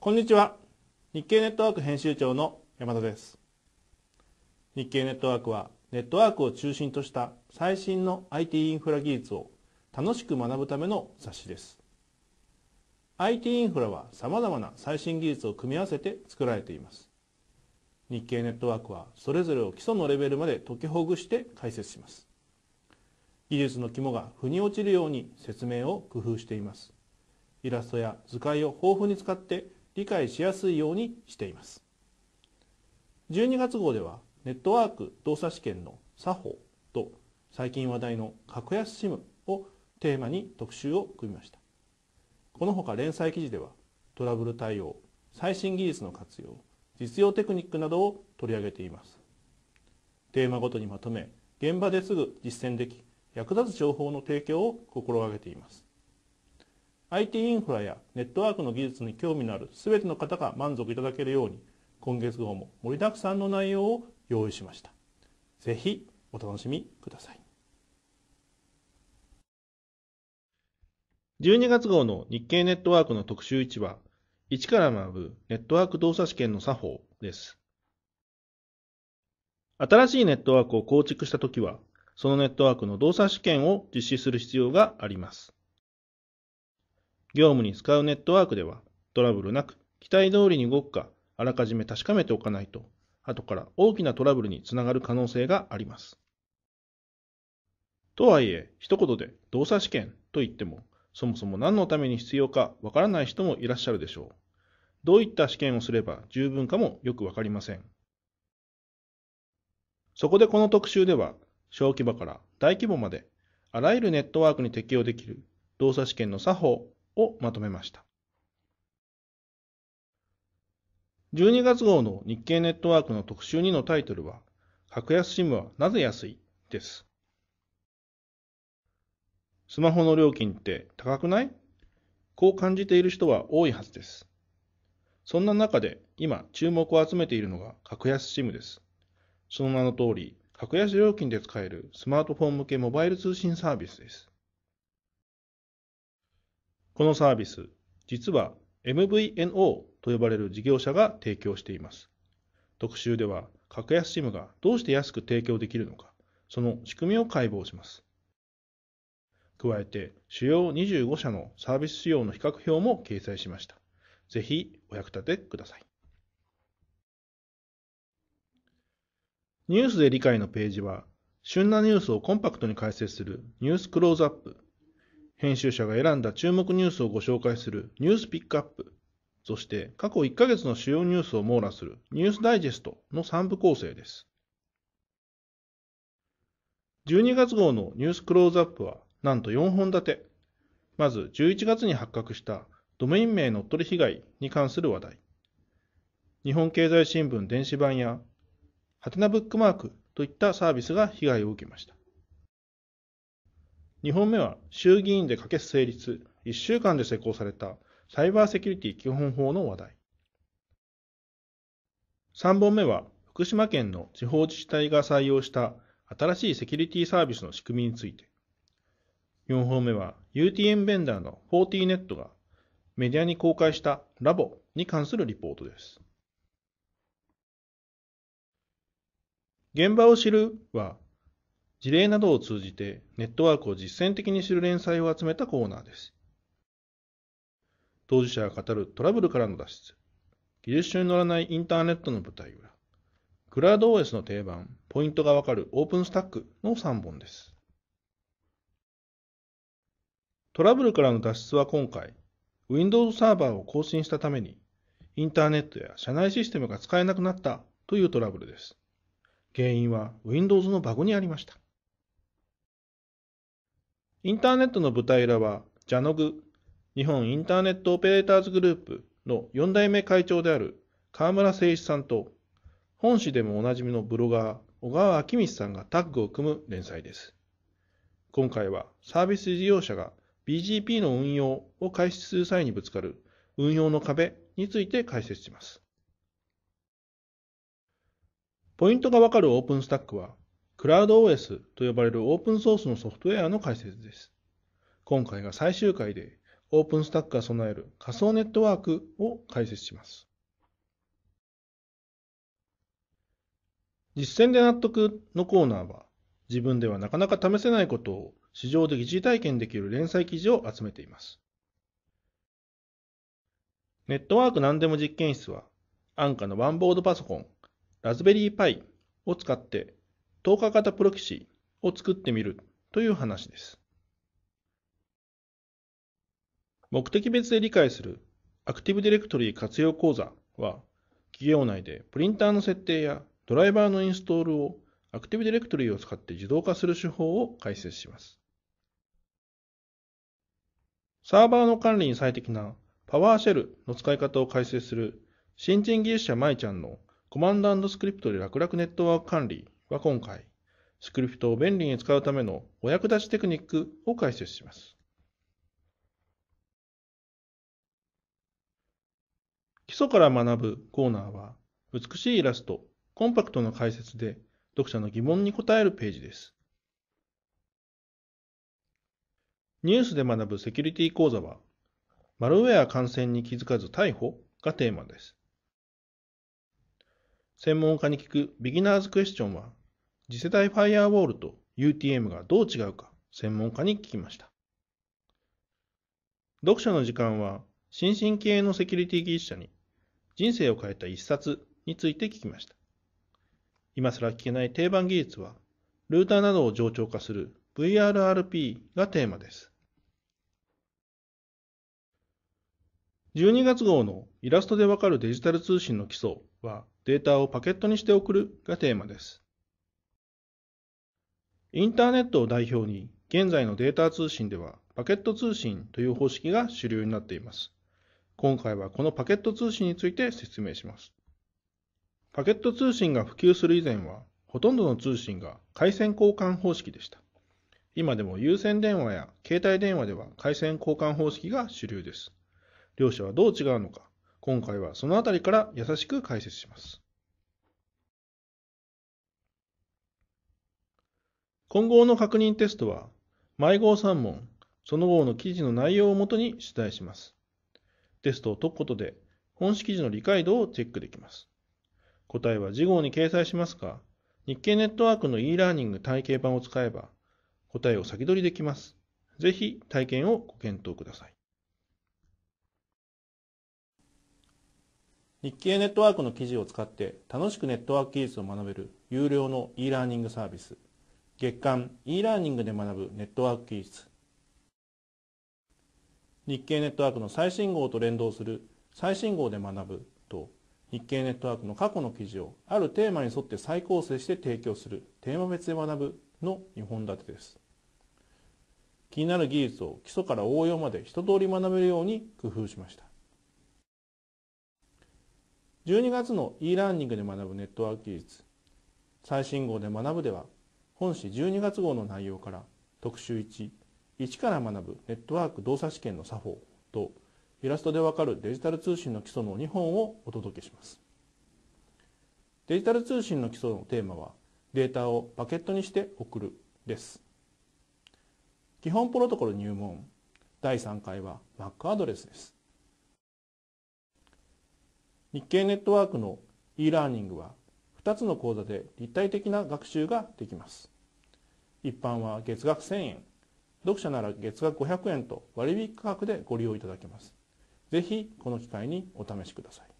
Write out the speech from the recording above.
こんにちは日経ネットワーク編集長の山田です日経ネットワークはネットワークを中心とした最新の IT インフラ技術を楽しく学ぶための雑誌です IT インフラはさまざまな最新技術を組み合わせて作られています日経ネットワークはそれぞれを基礎のレベルまで解きほぐして解説します技術の肝が腑に落ちるように説明を工夫していますイラストや図解を豊富に使って理解しやすいようにしています12月号ではネットワーク動作試験の作法と最近話題の格安 SIM をテーマに特集を組みましたこのほか連載記事ではトラブル対応最新技術の活用実用テクニックなどを取り上げていますテーマごとにまとめ現場ですぐ実践でき役立つ情報の提供を心がけています IT インフラやネットワークの技術に興味のある全ての方が満足いただけるように今月号も盛りだくさんの内容を用意しました。ぜひお楽しみください。12月号の日経ネットワークの特集1は、1から学ぶネットワーク動作試験の作法です。新しいネットワークを構築した時は、そのネットワークの動作試験を実施する必要があります。業務に使うネットワークでは、トラブルなく、期待通りに動くか、あらかじめ確かめておかないと、後から大きなトラブルにつながる可能性があります。とはいえ、一言で動作試験と言っても、そもそも何のために必要かわからない人もいらっしゃるでしょう。どういった試験をすれば十分かもよくわかりません。そこでこの特集では、小規模から大規模まで、あらゆるネットワークに適用できる動作試験の作法をまとめました。12月号の日経ネットワークの特集2のタイトルは、格安 SIM はなぜ安いです。スマホの料金って高くないこう感じている人は多いはずです。そんな中で今注目を集めているのが格安 SIM です。その名の通り、格安料金で使えるスマートフォン向けモバイル通信サービスです。このサービス、実は MVNO と呼ばれる事業者が提供しています。特集では、格安 SIM がどうして安く提供できるのか、その仕組みを解剖します。加えて、主要25社のサービス仕様の比較表も掲載しました。ぜひお役立てください。ニュースで理解のページは、旬なニュースをコンパクトに解説するニュースクローズアップ編集者が選んだ注目ニュースをご紹介するニュースピックアップ、そして過去1ヶ月の主要ニュースを網羅するニュースダイジェストの3部構成です。12月号のニュースクローズアップはなんと4本立て。まず11月に発覚したドメイン名乗っ取り被害に関する話題。日本経済新聞電子版やハテナブックマークといったサービスが被害を受けました。2本目は衆議院で可決成立、1週間で施行されたサイバーセキュリティ基本法の話題。3本目は福島県の地方自治体が採用した新しいセキュリティサービスの仕組みについて。4本目は UTM ベンダーの 40net がメディアに公開したラボに関するリポートです。現場を知るは事例などを通じてネットワークを実践的に知る連載を集めたコーナーです。当事者が語るトラブルからの脱出、技術書に載らないインターネットの舞台裏、クラウド OS の定番、ポイントがわかるオープンスタックの3本です。トラブルからの脱出は今回、Windows サーバーを更新したために、インターネットや社内システムが使えなくなったというトラブルです。原因は Windows のバグにありました。インターネットの舞台裏は、ジャノグ、日本インターネットオペレーターズグループの4代目会長である河村誠一さんと、本誌でもおなじみのブロガー、小川明光さんがタッグを組む連載です。今回はサービス事業者が BGP の運用を開始する際にぶつかる運用の壁について解説します。ポイントがわかるオープンスタックはクラウド o s と呼ばれるオープンソースのソフトウェアの解説です。今回が最終回で、オープンスタックが備える仮想ネットワークを解説します。実践で納得のコーナーは、自分ではなかなか試せないことを市場で疑似体験できる連載記事を集めています。ネットワーク何でも実験室は、安価のワンボードパソコン、ラズベリーパイを使って透過型プロキシを作ってみるという話です。目的別で理解するアクティブディレクトリー活用講座は、企業内でプリンターの設定やドライバーのインストールをアクティブディレクトリーを使って自動化する手法を解説します。サーバーの管理に最適なパワーシェルの使い方を解説する新人技術者まいちゃんのコマンドスクリプトで楽々ネットワーク管理は今回、スクリプトを便利に使うためのお役立ちテクニックを解説します。基礎から学ぶコーナーは、美しいイラスト、コンパクトな解説で読者の疑問に答えるページです。ニュースで学ぶセキュリティ講座は、マルウェア感染に気づかず逮捕がテーマです。専門家に聞くビギナーズクエスチョンは、次世代ファイアウォールと UTM がどう違うか専門家に聞きました。読書の時間は新進系のセキュリティ技術者に人生を変えた一冊について聞きました。今ら聞けない定番技術はルーターなどを冗長化する VRRP がテーマです。12月号のイラストでわかるデジタル通信の基礎はデータをパケットにして送るがテーマです。インターネットを代表に、現在のデータ通信ではパケット通信という方式が主流になっています。今回はこのパケット通信について説明します。パケット通信が普及する以前は、ほとんどの通信が回線交換方式でした。今でも有線電話や携帯電話では回線交換方式が主流です。両者はどう違うのか、今回はそのあたりから優しく解説します。今後の確認テストは、毎号3問、その後の記事の内容をもとに出題します。テストを解くことで、本式時の理解度をチェックできます。答えは次号に掲載しますが、日経ネットワークの e ラーニング体系版を使えば、答えを先取りできます。ぜひ体験をご検討ください。日経ネットワークの記事を使って楽しくネットワーク技術を学べる有料の e ラーニングサービス月刊 e ラーニングで学ぶネットワーク技術日経ネットワークの最新号と連動する最新号で学ぶと日経ネットワークの過去の記事をあるテーマに沿って再構成して提供するテーマ別で学ぶの2本立てです気になる技術を基礎から応用まで一通り学べるように工夫しました12月の e ラーニングで学ぶネットワーク技術最新号で学ぶでは本誌12月号の内容から特集1「一から学ぶネットワーク動作試験の作法」とイラストでわかるデジタル通信の基礎の2本をお届けしますデジタル通信の基礎のテーマはデータをバケットにして送るです基本プロトコル入門第3回は Mac アドレスです日経ネットワークの e ラーニングは2つの講座で立体的な学習ができます一般は月額1000円読者なら月額500円と割引価格でご利用いただけますぜひこの機会にお試しください